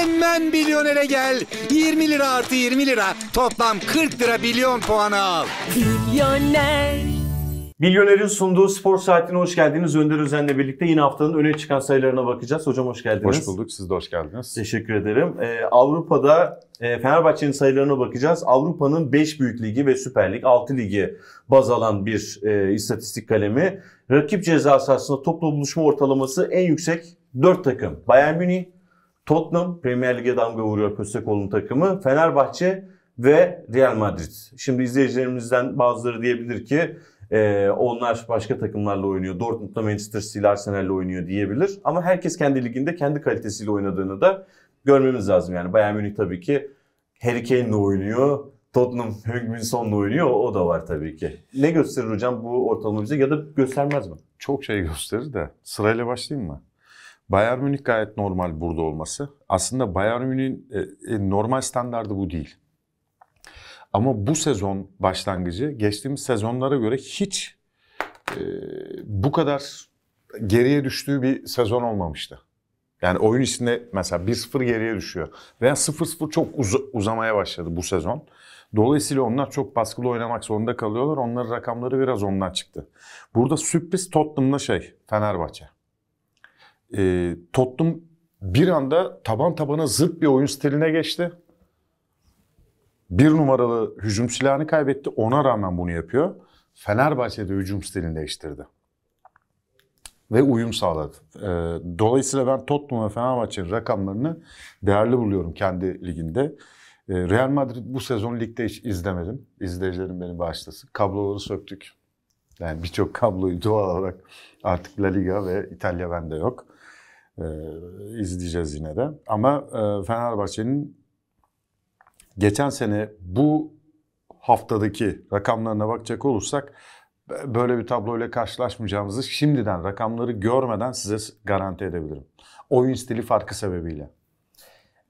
Hemen milyonere gel. 20 lira artı 20 lira. Toplam 40 lira milyon puanı al. Milyoner. Milyoner'in sunduğu spor saatine hoş geldiniz. Önder Özen'le birlikte yine haftanın öne çıkan sayılarına bakacağız. Hocam hoş geldiniz. Hoş bulduk. Siz de hoş geldiniz. Teşekkür ederim. Ee, Avrupa'da e, Fenerbahçe'nin sayılarına bakacağız. Avrupa'nın 5 büyük ligi ve Süper Lig 6 ligi baz alan bir e, istatistik kalemi. Rakip ceza sahasında toplu buluşma ortalaması en yüksek 4 takım. Bayern Münih, Tottenham Premier Lig'e damga vuruyor Postecoglou takımı. Fenerbahçe ve Real Madrid. Şimdi izleyicilerimizden bazıları diyebilir ki e, onlar başka takımlarla oynuyor. Dortmund'la Manchester City Arsenal'le oynuyor diyebilir. Ama herkes kendi liginde kendi kalitesiyle oynadığını da görmemiz lazım. Yani Bayern Münih tabii ki Harry Kane'le oynuyor. Tottenham Hügminson'la oynuyor. O da var tabii ki. Ne gösterir hocam bu ortalama bize ya da göstermez mi? Çok şey gösterir de. Sırayla başlayayım mı? Bayern Münih gayet normal burada olması. Aslında Bayern Münih'in e, e, normal standardı bu değil. Ama bu sezon başlangıcı geçtiğimiz sezonlara göre hiç e, bu kadar geriye düştüğü bir sezon olmamıştı. Yani oyun içinde mesela 1-0 geriye düşüyor. Veya 0-0 çok uz- uzamaya başladı bu sezon. Dolayısıyla onlar çok baskılı oynamak zorunda kalıyorlar. Onların rakamları biraz ondan çıktı. Burada sürpriz Tottenham'la şey Fenerbahçe e, Tottenham bir anda taban tabana zıt bir oyun stiline geçti. Bir numaralı hücum silahını kaybetti. Ona rağmen bunu yapıyor. Fenerbahçe'de hücum stilini değiştirdi. Ve uyum sağladı. E, dolayısıyla ben Tottenham ve Fenerbahçe'nin rakamlarını değerli buluyorum kendi liginde. E, Real Madrid bu sezon ligde hiç izlemedim. İzleyicilerim beni bağışlasın. Kabloları söktük. Yani birçok kabloyu doğal olarak artık La Liga ve İtalya bende yok e, izleyeceğiz yine de. Ama e, Fenerbahçe'nin geçen sene bu haftadaki rakamlarına bakacak olursak böyle bir tabloyla karşılaşmayacağımızı şimdiden rakamları görmeden size garanti edebilirim. Oyun stili farkı sebebiyle.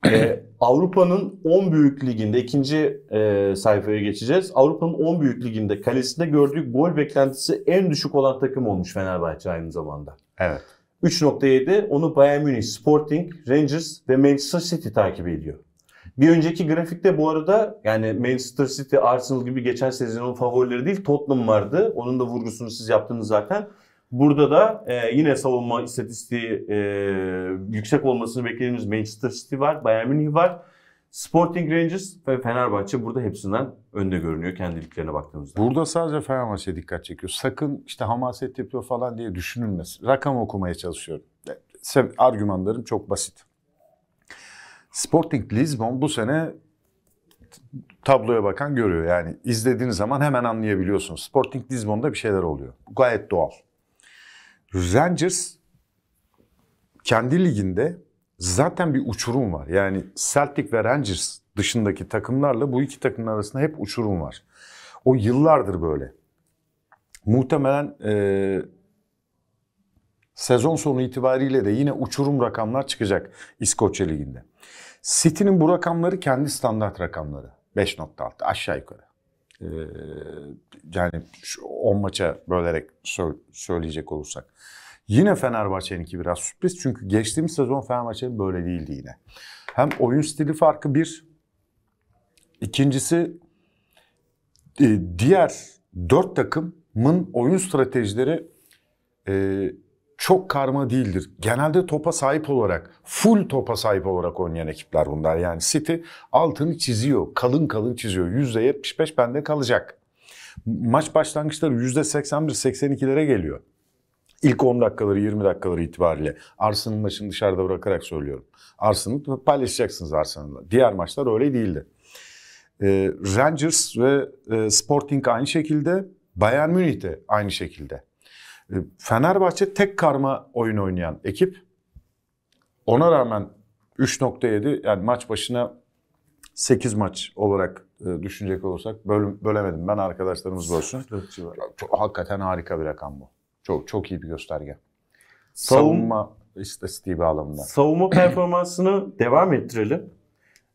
ee, Avrupa'nın 10 büyük liginde ikinci e, sayfaya geçeceğiz. Avrupa'nın 10 büyük liginde kalesinde gördüğü gol beklentisi en düşük olan takım olmuş Fenerbahçe aynı zamanda. Evet. 3.7 onu Bayern Münih, Sporting, Rangers ve Manchester City takip ediyor. Bir önceki grafikte bu arada yani Manchester City, Arsenal gibi geçen sezonun favorileri değil Tottenham vardı. Onun da vurgusunu siz yaptınız zaten. Burada da e, yine savunma istatistiği e, yüksek olmasını beklediğimiz Manchester City var, Bayern Münih var. Sporting Rangers ve Fenerbahçe burada hepsinden önde görünüyor kendiliklerine baktığımızda. Burada sadece Fenerbahçe dikkat çekiyor. Sakın işte hamaset yapıyor falan diye düşünülmesin. Rakam okumaya çalışıyorum. Argümanlarım çok basit. Sporting Lisbon bu sene tabloya bakan görüyor. Yani izlediğiniz zaman hemen anlayabiliyorsunuz. Sporting Lisbon'da bir şeyler oluyor. Gayet doğal. Rangers kendi liginde zaten bir uçurum var. Yani Celtic ve Rangers dışındaki takımlarla bu iki takımın arasında hep uçurum var. O yıllardır böyle. Muhtemelen e, sezon sonu itibariyle de yine uçurum rakamlar çıkacak İskoçya Ligi'nde. City'nin bu rakamları kendi standart rakamları. 5.6 aşağı yukarı. Ee, yani 10 maça bölerek söyleyecek olursak. Yine Fenerbahçe'ninki biraz sürpriz. Çünkü geçtiğimiz sezon Fenerbahçe'nin böyle değildi yine. Hem oyun stili farkı bir. İkincisi e, diğer dört takımın oyun stratejileri e, çok karma değildir. Genelde topa sahip olarak, full topa sahip olarak oynayan ekipler bunlar. Yani City altını çiziyor, kalın kalın çiziyor. Yüzde %75 bende kalacak. Maç başlangıçları yüzde seksen bir, seksen ikilere geliyor. İlk 10 dakikaları 20 dakikaları itibariyle Arsenal'ın maçını dışarıda bırakarak söylüyorum. Arsenal'ı paylaşacaksınız Arsenal'la. Diğer maçlar öyle değildi. Ee, Rangers ve e, Sporting aynı şekilde. Bayern Münih de aynı şekilde. Ee, Fenerbahçe tek karma oyun oynayan ekip. Ona rağmen 3.7 yani maç başına 8 maç olarak e, düşünecek olursak bölüm, bölemedim ben arkadaşlarımız bölsün. Çok, hakikaten harika bir rakam bu. Çok çok iyi bir gösterge. Savun, savunma istatistiği bağlamında. Savunma performansını devam ettirelim.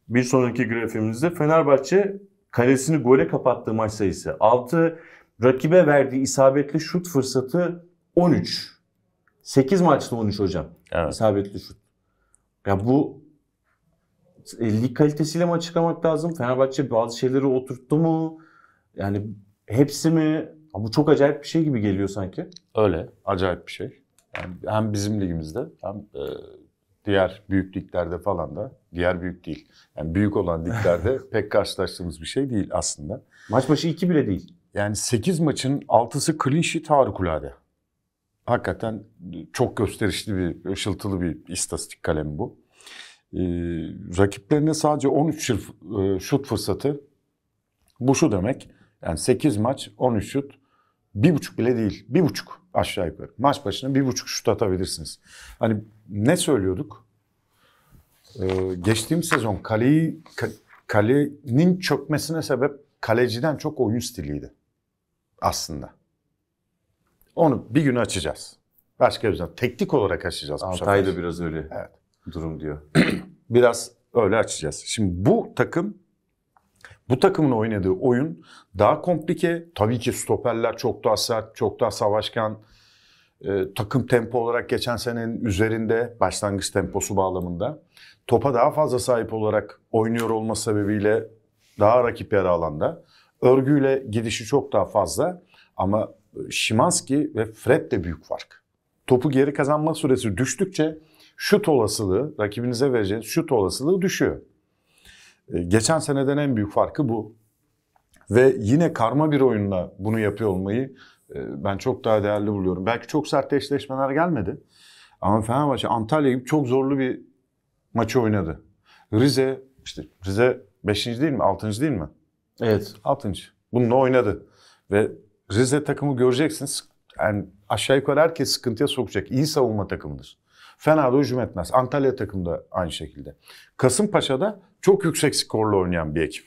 Bir sonraki grafiğimizde Fenerbahçe kalesini gole kapattığı maç sayısı 6, rakibe verdiği isabetli şut fırsatı 13. 8 maçta 13 hocam. Evet. İsabetli şut. Ya bu e, lig kalitesiyle mi açıklamak lazım? Fenerbahçe bazı şeyleri oturttu mu? Yani hepsi mi ama bu çok acayip bir şey gibi geliyor sanki. Öyle. Acayip bir şey. Yani hem bizim ligimizde hem e, diğer büyük liglerde falan da diğer büyük değil. Yani büyük olan liglerde pek karşılaştığımız bir şey değil aslında. Maç başı 2 bile değil. Yani 8 maçın 6'sı clean sheet harikulade. Hakikaten çok gösterişli bir, ışıltılı bir istatistik kalemi bu. Ee, rakiplerine sadece 13 e, şut fırsatı. Bu şu demek. Yani 8 maç 13 şut bir buçuk bile değil. Bir buçuk aşağı yukarı. Maç başına bir buçuk şut atabilirsiniz. Hani ne söylüyorduk? Ee, geçtiğim sezon kaleyi kalenin çökmesine sebep kaleciden çok oyun stiliydi. Aslında. Onu bir gün açacağız. Başka bir zaman. Teknik olarak açacağız. Altay da biraz öyle evet. durum diyor. biraz öyle açacağız. Şimdi bu takım bu takımın oynadığı oyun daha komplike. Tabii ki stoperler çok daha sert, çok daha savaşkan. Ee, takım tempo olarak geçen senenin üzerinde başlangıç temposu bağlamında. Topa daha fazla sahip olarak oynuyor olma sebebiyle daha rakip yarı alanda. Örgüyle gidişi çok daha fazla ama Şimanski ve Fred de büyük fark. Topu geri kazanma süresi düştükçe şut olasılığı, rakibinize vereceğiniz şut olasılığı düşüyor. Ee, geçen seneden en büyük farkı bu. Ve yine karma bir oyunla bunu yapıyor olmayı e, ben çok daha değerli buluyorum. Belki çok sert eşleşmeler gelmedi. Ama Fenerbahçe Antalya gibi çok zorlu bir maçı oynadı. Rize, işte Rize 5. değil mi? 6. değil mi? Evet. 6. Bununla oynadı. Ve Rize takımı göreceksiniz. Yani aşağı yukarı herkes sıkıntıya sokacak. İyi savunma takımıdır. Fena da hücum etmez. Antalya da aynı şekilde. Kasımpaşa'da çok yüksek skorla oynayan bir ekip.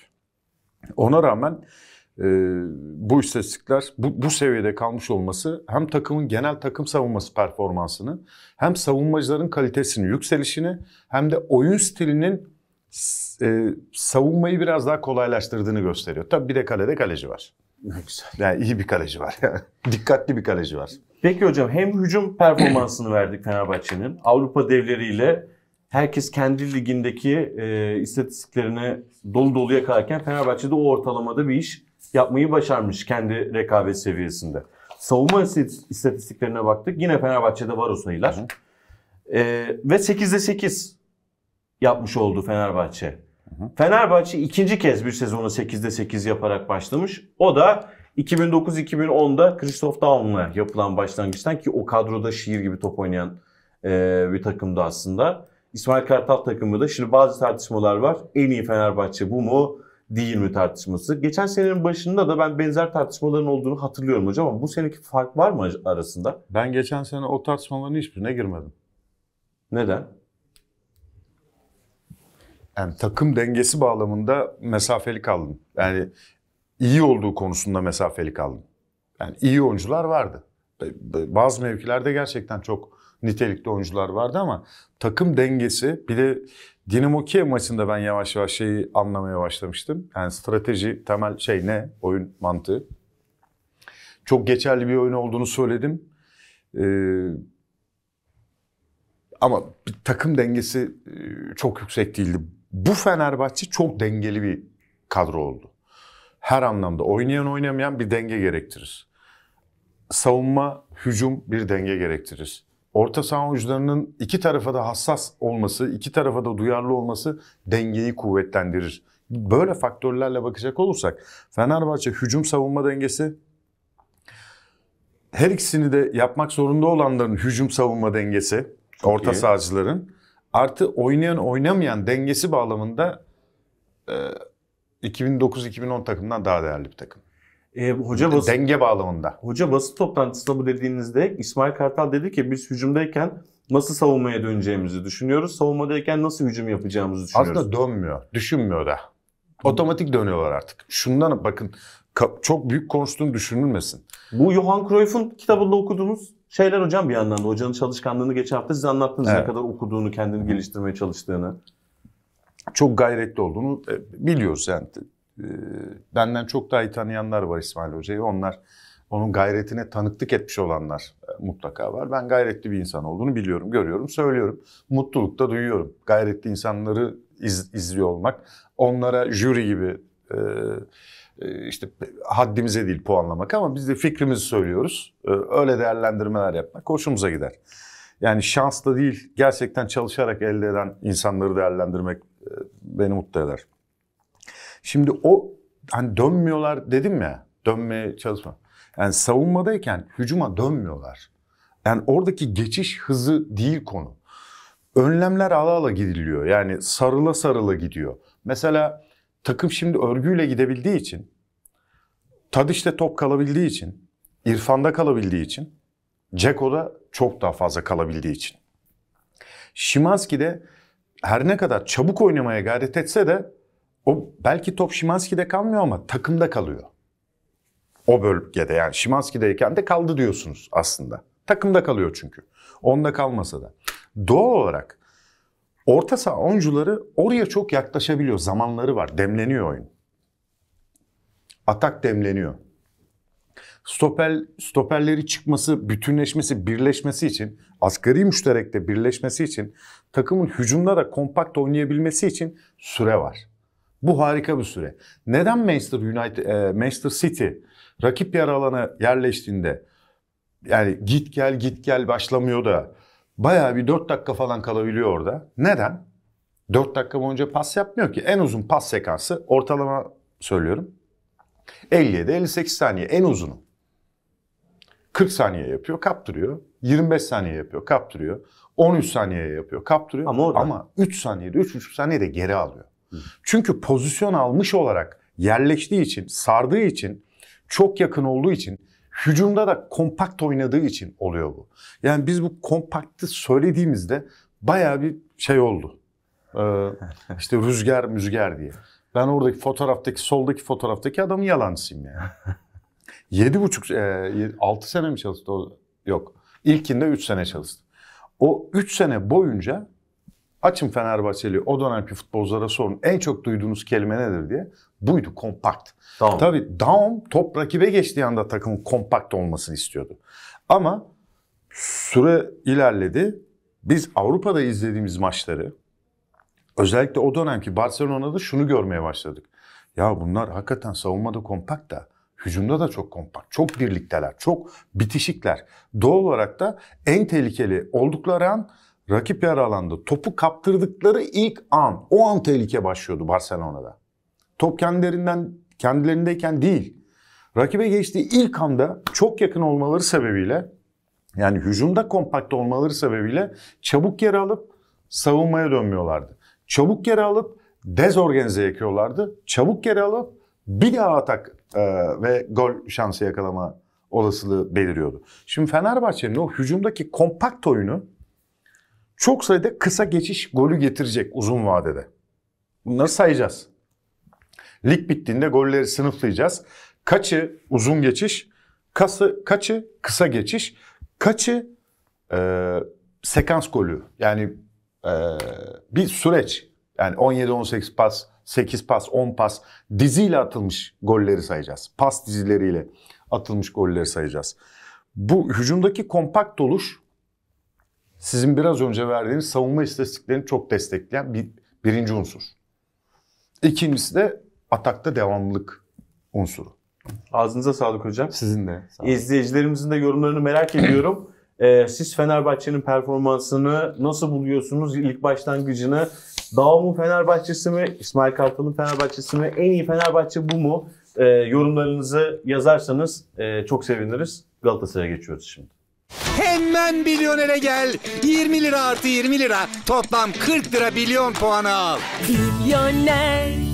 Ona rağmen e, bu istatistikler bu, bu seviyede kalmış olması hem takımın genel takım savunması performansını hem savunmacıların kalitesini yükselişini hem de oyun stilinin e, savunmayı biraz daha kolaylaştırdığını gösteriyor. Tabi bir de kalede kaleci var. Ne güzel. Yani iyi bir kaleci var. Dikkatli bir kaleci var. Peki hocam hem hücum performansını verdik Fenerbahçe'nin. Avrupa devleriyle herkes kendi ligindeki e, istatistiklerine dolu dolu yakalarken Fenerbahçe'de o ortalamada bir iş yapmayı başarmış kendi rekabet seviyesinde. Savunma istatistiklerine baktık. Yine Fenerbahçe'de var o sayılar. hı. E, ve 8'de 8 yapmış oldu Fenerbahçe. Hı hı. Fenerbahçe ikinci kez bir sezonu 8'de 8 yaparak başlamış. O da 2009-2010'da Christoph Daum'la yapılan başlangıçtan ki o kadroda şiir gibi top oynayan e, bir takımdı aslında. İsmail Kartal takımı da şimdi bazı tartışmalar var. En iyi Fenerbahçe bu mu değil mi tartışması. Geçen senenin başında da ben benzer tartışmaların olduğunu hatırlıyorum hocam ama bu seneki fark var mı arasında? Ben geçen sene o tartışmaların hiçbirine girmedim. Neden? Yani takım dengesi bağlamında mesafeli kaldım. Yani iyi olduğu konusunda mesafeli kaldım. Yani iyi oyuncular vardı. Bazı mevkilerde gerçekten çok nitelikli oyuncular vardı ama takım dengesi bir de Dinamo Kiev maçında ben yavaş yavaş şeyi anlamaya başlamıştım. Yani strateji temel şey ne? Oyun mantığı. Çok geçerli bir oyun olduğunu söyledim. Ee, ama takım dengesi e, çok yüksek değildi. Bu Fenerbahçe çok dengeli bir kadro oldu her anlamda oynayan oynamayan bir denge gerektirir. Savunma, hücum bir denge gerektirir. Orta saha oyuncularının iki tarafa da hassas olması, iki tarafa da duyarlı olması dengeyi kuvvetlendirir. Böyle faktörlerle bakacak olursak Fenerbahçe hücum savunma dengesi her ikisini de yapmak zorunda olanların hücum savunma dengesi, Çok orta iyi. sahacıların artı oynayan oynamayan dengesi bağlamında e, 2009-2010 takımından daha değerli bir takım. E, hoca basın, Denge bağlamında. Hoca basın toplantısında bu dediğinizde İsmail Kartal dedi ki biz hücumdayken nasıl savunmaya döneceğimizi düşünüyoruz. Savunmadayken nasıl hücum yapacağımızı düşünüyoruz. Aslında dönmüyor. Düşünmüyor da. Otomatik dönüyorlar artık. Şundan bakın çok büyük konuştuğunu düşünülmesin. Bu Johan Cruyff'un kitabında okuduğumuz şeyler hocam bir yandan da. Hocanın çalışkanlığını geçen hafta size anlattınız evet. ne kadar okuduğunu, kendini geliştirmeye çalıştığını çok gayretli olduğunu e, biliyoruz. Yani e, benden çok daha iyi tanıyanlar var İsmail Hoca'yı. Onlar onun gayretine tanıklık etmiş olanlar e, mutlaka var. Ben gayretli bir insan olduğunu biliyorum, görüyorum, söylüyorum. Mutluluk da duyuyorum. Gayretli insanları iz, izliyor olmak, onlara jüri gibi e, işte haddimize değil puanlamak ama biz de fikrimizi söylüyoruz. Öyle değerlendirmeler yapmak hoşumuza gider. Yani şansla değil gerçekten çalışarak elde eden insanları değerlendirmek beni mutlu eder. Şimdi o hani dönmüyorlar dedim ya dönmeye çalışma. Yani savunmadayken hücuma dönmüyorlar. Yani oradaki geçiş hızı değil konu. Önlemler ala ala gidiliyor. Yani sarıla sarıla gidiyor. Mesela takım şimdi örgüyle gidebildiği için, Tadiş'te top kalabildiği için, İrfan'da kalabildiği için, Ceko'da çok daha fazla kalabildiği için. Şimanski de her ne kadar çabuk oynamaya gayret etse de o belki top Şimanski'de kalmıyor ama takımda kalıyor. O bölgede yani Şimanski'deyken de kaldı diyorsunuz aslında. Takımda kalıyor çünkü. Onda kalmasa da. Doğal olarak orta saha oyuncuları oraya çok yaklaşabiliyor. Zamanları var. Demleniyor oyun. Atak demleniyor stoper stoperleri çıkması, bütünleşmesi, birleşmesi için, asgari müşterekte birleşmesi için, takımın hücumda da kompakt oynayabilmesi için süre var. Bu harika bir süre. Neden Manchester United e, Manchester City rakip yer alana yerleştiğinde yani git gel git gel başlamıyor da bayağı bir 4 dakika falan kalabiliyor orada. Neden? 4 dakika boyunca pas yapmıyor ki. En uzun pas sekansı ortalama söylüyorum. 57-58 saniye en uzunu. 40 saniye yapıyor, kaptırıyor. 25 saniye yapıyor, kaptırıyor. 13 saniye yapıyor, kaptırıyor. Ama, orada. ama 3 saniyede, 3,5 saniyede geri alıyor. Çünkü pozisyon almış olarak yerleştiği için, sardığı için, çok yakın olduğu için, hücumda da kompakt oynadığı için oluyor bu. Yani biz bu kompaktı söylediğimizde bayağı bir şey oldu. Ee, işte rüzgar müzgar diye. Ben oradaki fotoğraftaki, soldaki fotoğraftaki adamın yalancısıyım yani. Yedi buçuk, e, altı sene mi çalıştı Yok. İlkinde üç sene çalıştı. O üç sene boyunca açın Fenerbahçeli o dönemki futbolculara sorun en çok duyduğunuz kelime nedir diye. Buydu kompakt. Tamam. Tabii Daum top rakibe geçtiği anda takımın kompakt olmasını istiyordu. Ama süre ilerledi. Biz Avrupa'da izlediğimiz maçları özellikle o dönemki Barcelona'da şunu görmeye başladık. Ya bunlar hakikaten savunmada kompakt da Hücumda da çok kompakt, çok birlikteler, çok bitişikler. Doğal olarak da en tehlikeli oldukları an rakip yer alanda topu kaptırdıkları ilk an, o an tehlike başlıyordu Barcelona'da. Top kendilerinden kendilerindeyken değil. Rakibe geçtiği ilk anda çok yakın olmaları sebebiyle yani hücumda kompakt olmaları sebebiyle çabuk yere alıp savunmaya dönmüyorlardı. Çabuk yere alıp dezorganize yapıyorlardı. Çabuk yere alıp bir daha atak ee, ve gol şansı yakalama olasılığı beliriyordu. Şimdi Fenerbahçe'nin o hücumdaki kompakt oyunu çok sayıda kısa geçiş golü getirecek uzun vadede. Bunları sayacağız. Lig bittiğinde golleri sınıflayacağız. Kaçı uzun geçiş, kası, kaçı kısa geçiş, kaçı e, sekans golü. Yani e, bir süreç. Yani 17-18 pas, 8 pas, 10 pas diziyle atılmış golleri sayacağız. Pas dizileriyle atılmış golleri sayacağız. Bu hücumdaki kompakt oluş sizin biraz önce verdiğiniz savunma istatistiklerini çok destekleyen bir, birinci unsur. İkincisi de atakta devamlılık unsuru. Ağzınıza sağlık hocam. Sizin de. İzleyicilerimizin de yorumlarını merak ediyorum. Ee, siz Fenerbahçe'nin performansını nasıl buluyorsunuz? İlk başlangıcını Davam'ın Fenerbahçesi mi, İsmail Kartal'ın Fenerbahçesi mi, en iyi Fenerbahçe bu mu? E, yorumlarınızı yazarsanız e, çok seviniriz. Galatasaray'a geçiyoruz şimdi. Hemen milyonere gel. 20 lira artı 20 lira. Toplam 40 lira milyon puanı al. Bilyoner.